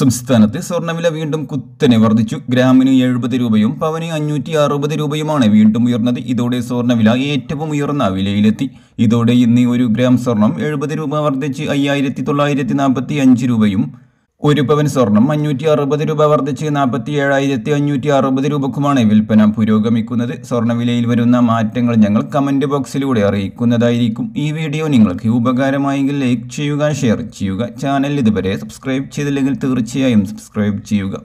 സംസ്ഥാനത്തെ സ്വർണ്ണവില വീണ്ടും കുത്തനെ വർദ്ധിച്ചു ഗ്രാമിന് എഴുപത് രൂപയും പവന് അഞ്ഞൂറ്റി അറുപത് രൂപയുമാണ് വീണ്ടും ഉയർന്നത് ഇതോടെ സ്വർണ്ണവില ഏറ്റവും ഉയർന്ന വിലയിലെത്തി ഇതോടെ ഇന്ന് ഒരു ഗ്രാം സ്വർണം എഴുപത് രൂപ വർദ്ധിച്ച് അയ്യായിരത്തി തൊള്ളായിരത്തി നാൽപ്പത്തി അഞ്ച് രൂപയും ഒരു പവൻ സ്വർണം അഞ്ഞൂറ്റി അറുപത് രൂപ വർദ്ധിച്ച് നാൽപ്പത്തി ഏഴായിരത്തി അഞ്ഞൂറ്റി അറുപത് രൂപക്കുമാണ് വിൽപ്പന പുരോഗമിക്കുന്നത് സ്വർണ്ണവിലയിൽ വരുന്ന മാറ്റങ്ങൾ ഞങ്ങൾ കമൻറ്റ് ബോക്സിലൂടെ അറിയിക്കുന്നതായിരിക്കും ഈ വീഡിയോ നിങ്ങൾക്ക് ഉപകാരമായെങ്കിൽ ലൈക്ക് ചെയ്യുക ഷെയർ ചെയ്യുക ചാനൽ ഇതുവരെ സബ്സ്ക്രൈബ് ചെയ്തില്ലെങ്കിൽ തീർച്ചയായും സബ്സ്ക്രൈബ് ചെയ്യുക